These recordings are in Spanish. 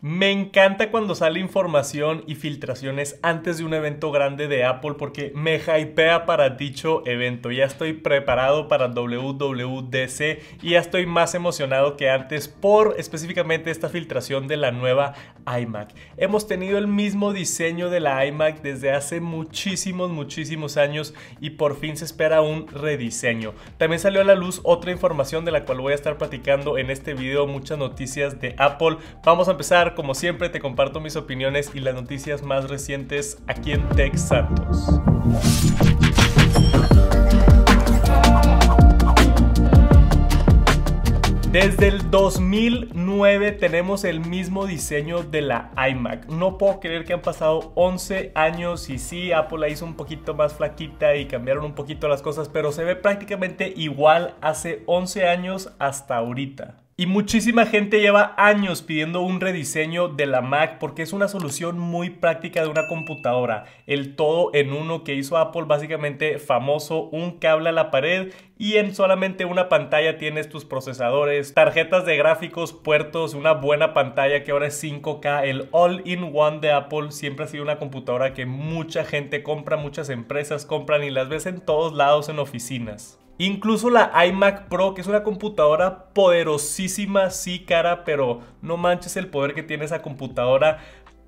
Me encanta cuando sale información y filtraciones antes de un evento grande de Apple porque me hypea para dicho evento. Ya estoy preparado para WWDC y ya estoy más emocionado que antes por específicamente esta filtración de la nueva iMac. Hemos tenido el mismo diseño de la iMac desde hace muchísimos, muchísimos años y por fin se espera un rediseño. También salió a la luz otra información de la cual voy a estar platicando en este video, muchas noticias de Apple. Vamos a empezar como siempre, te comparto mis opiniones y las noticias más recientes aquí en Tech Santos. Desde el 2009 tenemos el mismo diseño de la iMac. No puedo creer que han pasado 11 años y sí, Apple la hizo un poquito más flaquita y cambiaron un poquito las cosas, pero se ve prácticamente igual hace 11 años hasta ahorita. Y muchísima gente lleva años pidiendo un rediseño de la Mac porque es una solución muy práctica de una computadora. El todo en uno que hizo Apple básicamente famoso, un cable a la pared y en solamente una pantalla tienes tus procesadores, tarjetas de gráficos, puertos, una buena pantalla que ahora es 5K. El All-in-One de Apple siempre ha sido una computadora que mucha gente compra, muchas empresas compran y las ves en todos lados en oficinas. Incluso la iMac Pro, que es una computadora poderosísima, sí cara, pero no manches el poder que tiene esa computadora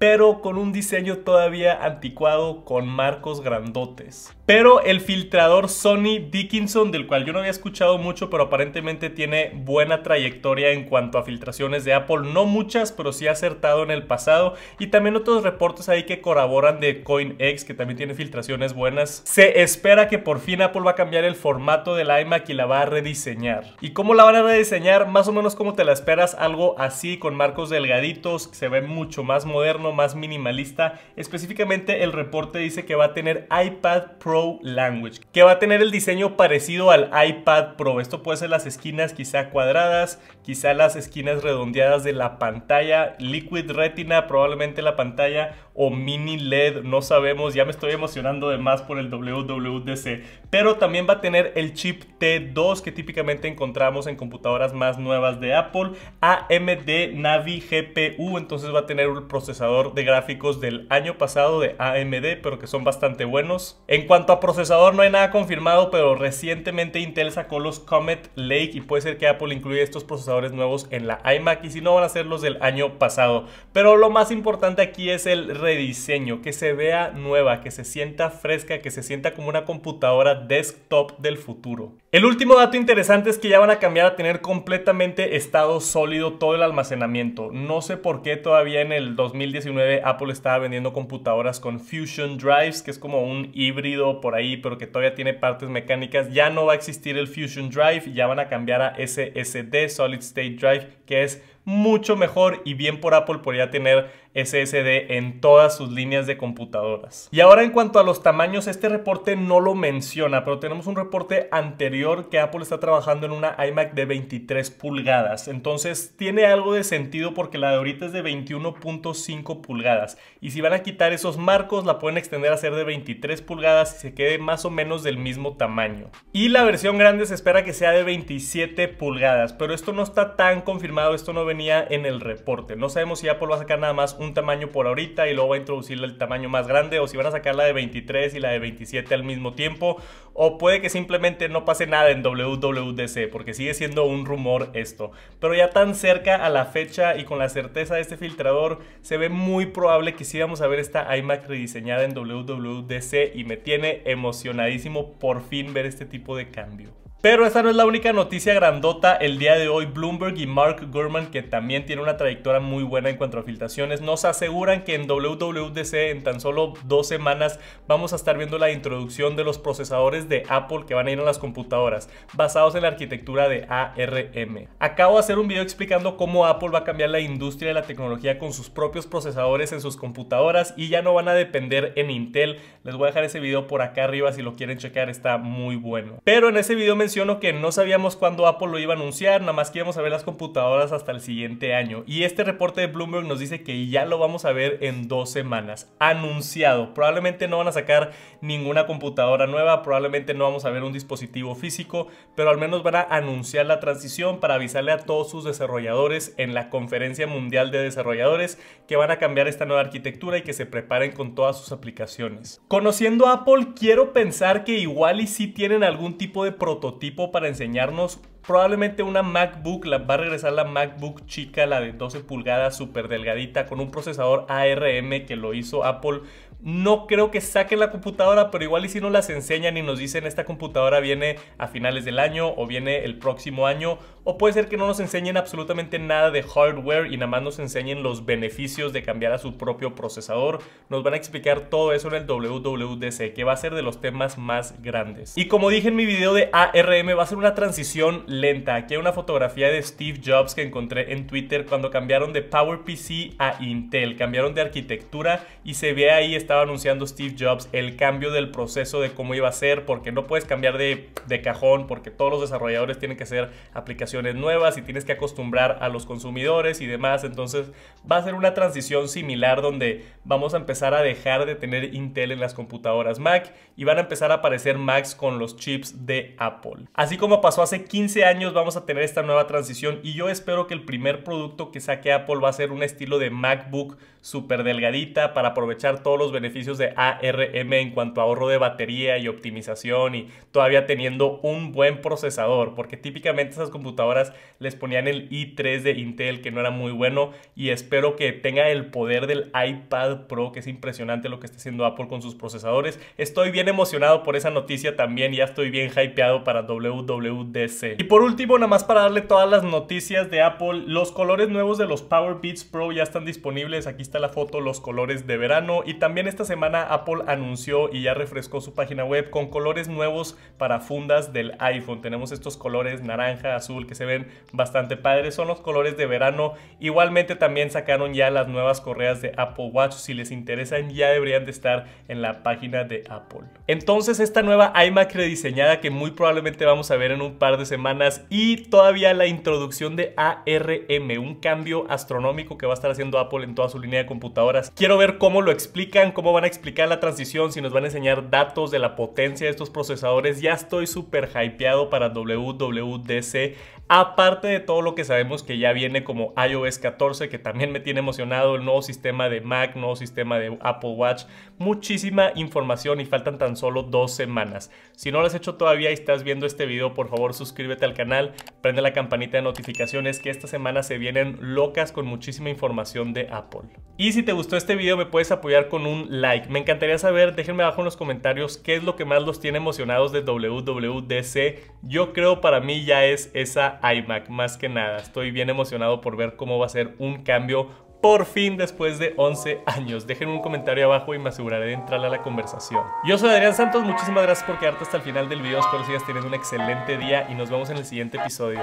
pero con un diseño todavía anticuado con marcos grandotes. Pero el filtrador Sony Dickinson, del cual yo no había escuchado mucho, pero aparentemente tiene buena trayectoria en cuanto a filtraciones de Apple. No muchas, pero sí ha acertado en el pasado. Y también otros reportes ahí que corroboran de CoinEx, que también tiene filtraciones buenas. Se espera que por fin Apple va a cambiar el formato del iMac y la va a rediseñar. ¿Y cómo la van a rediseñar? Más o menos como te la esperas, algo así, con marcos delgaditos, que se ve mucho más moderno más minimalista. Específicamente el reporte dice que va a tener iPad Pro Language, que va a tener el diseño parecido al iPad Pro. Esto puede ser las esquinas quizá cuadradas, quizá las esquinas redondeadas de la pantalla, Liquid Retina probablemente la pantalla o mini LED, no sabemos, ya me estoy emocionando de más por el WWDC pero también va a tener el chip T2 que típicamente encontramos en computadoras más nuevas de Apple, AMD Navi GPU, entonces va a tener un procesador de gráficos del año pasado de AMD, pero que son bastante buenos. En cuanto a procesador no hay nada confirmado, pero recientemente Intel sacó los Comet Lake y puede ser que Apple incluya estos procesadores nuevos en la iMac y si no van a ser los del año pasado. Pero lo más importante aquí es el rediseño, que se vea nueva, que se sienta fresca, que se sienta como una computadora desktop del futuro. El último dato interesante es que ya van a cambiar a tener completamente estado sólido todo el almacenamiento. No sé por qué todavía en el 2019 Apple estaba vendiendo computadoras con Fusion Drives, que es como un híbrido por ahí, pero que todavía tiene partes mecánicas. Ya no va a existir el Fusion Drive, ya van a cambiar a SSD, Solid State Drive, que es mucho mejor y bien por Apple podría tener SSD en todas sus líneas de computadoras. Y ahora en cuanto a los tamaños, este reporte no lo menciona, pero tenemos un reporte anterior que Apple está trabajando en una iMac de 23 pulgadas. Entonces tiene algo de sentido porque la de ahorita es de 21.5 pulgadas. Y si van a quitar esos marcos, la pueden extender a ser de 23 pulgadas y se quede más o menos del mismo tamaño. Y la versión grande se espera que sea de 27 pulgadas, pero esto no está tan confirmado, esto no venía en el reporte. No sabemos si Apple va a sacar nada más un tamaño por ahorita y luego va a introducir el tamaño más grande o si van a sacar la de 23 y la de 27 al mismo tiempo o puede que simplemente no pase nada en WWDC porque sigue siendo un rumor esto. Pero ya tan cerca a la fecha y con la certeza de este filtrador se ve muy probable que sí vamos a ver esta iMac rediseñada en WWDC y me tiene emocionadísimo por fin ver este tipo de cambio. Pero esta no es la única noticia grandota el día de hoy. Bloomberg y Mark Gurman, que también tiene una trayectoria muy buena en cuanto a filtraciones, nos aseguran que en WWDC en tan solo dos semanas vamos a estar viendo la introducción de los procesadores de Apple que van a ir a las computadoras, basados en la arquitectura de ARM. Acabo de hacer un video explicando cómo Apple va a cambiar la industria de la tecnología con sus propios procesadores en sus computadoras y ya no van a depender en Intel. Les voy a dejar ese video por acá arriba si lo quieren checar, está muy bueno. Pero en ese video me que no sabíamos cuándo Apple lo iba a anunciar, nada más que íbamos a ver las computadoras hasta el siguiente año. Y este reporte de Bloomberg nos dice que ya lo vamos a ver en dos semanas, anunciado. Probablemente no van a sacar ninguna computadora nueva, probablemente no vamos a ver un dispositivo físico, pero al menos van a anunciar la transición para avisarle a todos sus desarrolladores en la Conferencia Mundial de Desarrolladores que van a cambiar esta nueva arquitectura y que se preparen con todas sus aplicaciones. Conociendo a Apple, quiero pensar que igual y si tienen algún tipo de prototipo Tipo para enseñarnos. Probablemente una MacBook, la, va a regresar la MacBook chica, la de 12 pulgadas, súper delgadita, con un procesador ARM que lo hizo Apple no creo que saquen la computadora, pero igual y si no las enseñan y nos dicen esta computadora viene a finales del año o viene el próximo año, o puede ser que no nos enseñen absolutamente nada de hardware y nada más nos enseñen los beneficios de cambiar a su propio procesador. Nos van a explicar todo eso en el WWDC, que va a ser de los temas más grandes. Y como dije en mi video de ARM, va a ser una transición lenta. Aquí hay una fotografía de Steve Jobs que encontré en Twitter cuando cambiaron de PowerPC a Intel, cambiaron de arquitectura y se ve ahí esta estaba anunciando Steve Jobs el cambio del proceso de cómo iba a ser, porque no puedes cambiar de, de cajón, porque todos los desarrolladores tienen que hacer aplicaciones nuevas y tienes que acostumbrar a los consumidores y demás. Entonces va a ser una transición similar donde vamos a empezar a dejar de tener Intel en las computadoras Mac y van a empezar a aparecer Macs con los chips de Apple. Así como pasó hace 15 años, vamos a tener esta nueva transición y yo espero que el primer producto que saque Apple va a ser un estilo de MacBook súper delgadita para aprovechar todos los beneficios beneficios de ARM en cuanto a ahorro de batería y optimización y todavía teniendo un buen procesador, porque típicamente esas computadoras les ponían el i3 de Intel que no era muy bueno y espero que tenga el poder del iPad Pro, que es impresionante lo que está haciendo Apple con sus procesadores. Estoy bien emocionado por esa noticia también, ya estoy bien hypeado para WWDC. Y por último, nada más para darle todas las noticias de Apple, los colores nuevos de los Power Beats Pro ya están disponibles, aquí está la foto, los colores de verano y también esta semana Apple anunció y ya refrescó su página web con colores nuevos para fundas del iPhone. Tenemos estos colores naranja, azul que se ven bastante padres. Son los colores de verano. Igualmente también sacaron ya las nuevas correas de Apple Watch. Si les interesan ya deberían de estar en la página de Apple. Entonces esta nueva iMac rediseñada que muy probablemente vamos a ver en un par de semanas y todavía la introducción de ARM, un cambio astronómico que va a estar haciendo Apple en toda su línea de computadoras. Quiero ver cómo lo explican cómo van a explicar la transición, si nos van a enseñar datos de la potencia de estos procesadores. Ya estoy súper hypeado para WWDC. Aparte de todo lo que sabemos que ya viene como iOS 14, que también me tiene emocionado, el nuevo sistema de Mac, nuevo sistema de Apple Watch, muchísima información y faltan tan solo dos semanas. Si no lo has hecho todavía y estás viendo este video, por favor suscríbete al canal, prende la campanita de notificaciones que esta semana se vienen locas con muchísima información de Apple. Y si te gustó este video me puedes apoyar con un like. Me encantaría saber, déjenme abajo en los comentarios qué es lo que más los tiene emocionados de WWDC. Yo creo para mí ya es esa iMac más que nada. Estoy bien emocionado por ver cómo va a ser un cambio por fin después de 11 años. Dejen un comentario abajo y me aseguraré de entrar a la conversación. Yo soy Adrián Santos, muchísimas gracias por quedarte hasta el final del video. Espero sigas teniendo un excelente día y nos vemos en el siguiente episodio.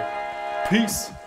Peace.